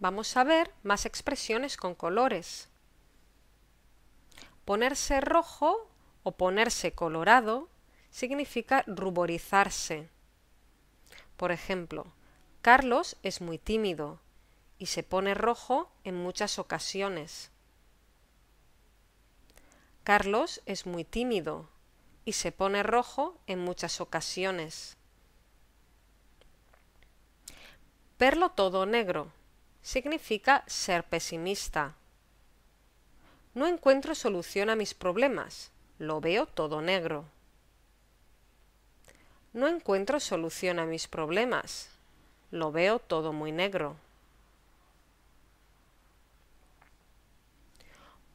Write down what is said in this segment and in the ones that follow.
Vamos a ver más expresiones con colores. Ponerse rojo o ponerse colorado significa ruborizarse. Por ejemplo, Carlos es muy tímido y se pone rojo en muchas ocasiones. Carlos es muy tímido y se pone rojo en muchas ocasiones. Perlo todo negro significa ser pesimista. No encuentro solución a mis problemas, lo veo todo negro. No encuentro solución a mis problemas, lo veo todo muy negro.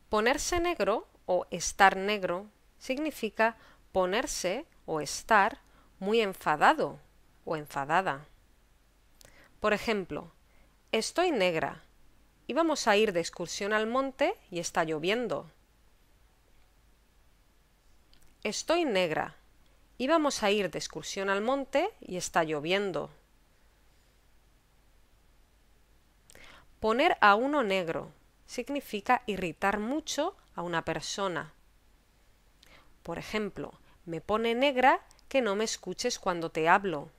Ponerse negro o estar negro significa ponerse o estar muy enfadado o enfadada. Por ejemplo, Estoy negra. Íbamos a ir de excursión al monte y está lloviendo. Estoy negra. Íbamos a ir de excursión al monte y está lloviendo. Poner a uno negro significa irritar mucho a una persona. Por ejemplo, me pone negra que no me escuches cuando te hablo.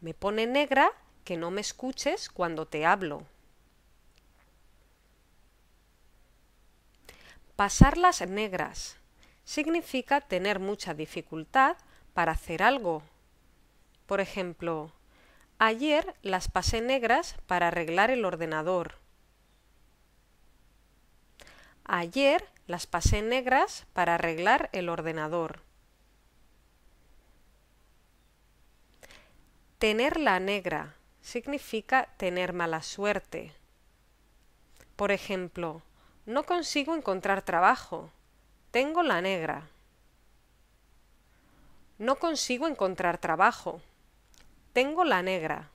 Me pone negra que no me escuches cuando te hablo. Pasarlas negras significa tener mucha dificultad para hacer algo. Por ejemplo, ayer las pasé negras para arreglar el ordenador. Ayer las pasé negras para arreglar el ordenador. Tener la negra significa tener mala suerte. Por ejemplo, no consigo encontrar trabajo. Tengo la negra. No consigo encontrar trabajo. Tengo la negra.